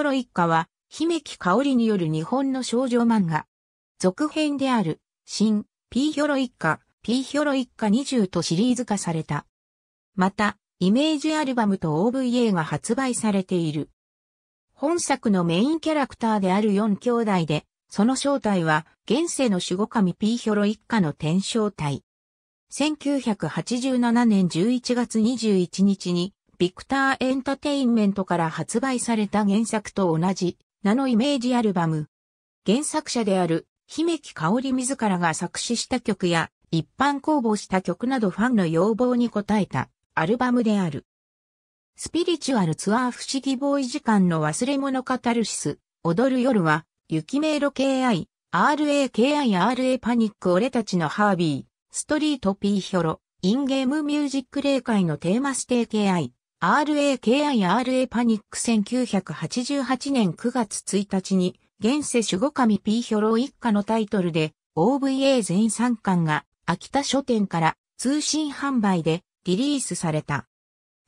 トロ一家は、姫木香織による日本の少女漫画。続編である、新、ピーヒョロ一家、ピーヒョロ一家20とシリーズ化された。また、イメージアルバムと OVA が発売されている。本作のメインキャラクターである4兄弟で、その正体は、現世の守護神ピーヒョロ一家の天正体。1987年11月21日に、ビクターエンタテインメントから発売された原作と同じ名のイメージアルバム。原作者である姫木香織自らが作詞した曲や一般公募した曲などファンの要望に応えたアルバムである。スピリチュアルツアー不思議ボーイ時間の忘れ物カタルシス、踊る夜は、雪迷路 KI、RAKIRA パニック俺たちのハービー、ストリートピーヒョロ、インゲームミュージック霊界のテーマステー KI、RAKIRA パニック1988年9月1日に、現世守護神 P ヒョロ一家のタイトルで、OVA 全3巻が、秋田書店から通信販売でリリースされた。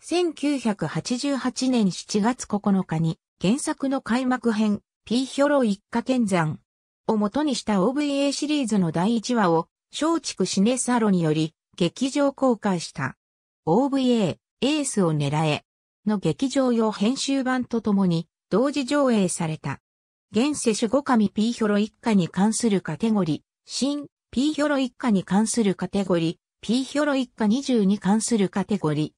1988年7月9日に、原作の開幕編、P ヒョロ一家剣山を元にした OVA シリーズの第1話を、松竹シネサロにより、劇場公開した。OVA エースを狙えの劇場用編集版とともに同時上映された。現世守護神ピーヒョロ一家に関するカテゴリー、新ピーヒョロ一家に関するカテゴリー、ピーヒョロ一家20に関するカテゴリー。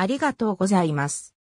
ありがとうございます。